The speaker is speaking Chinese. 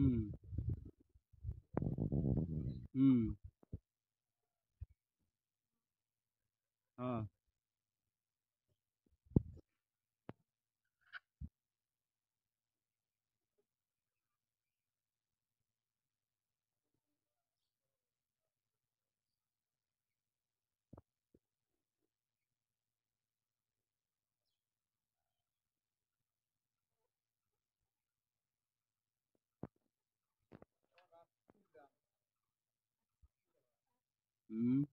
嗯，嗯，啊。Mm-hmm.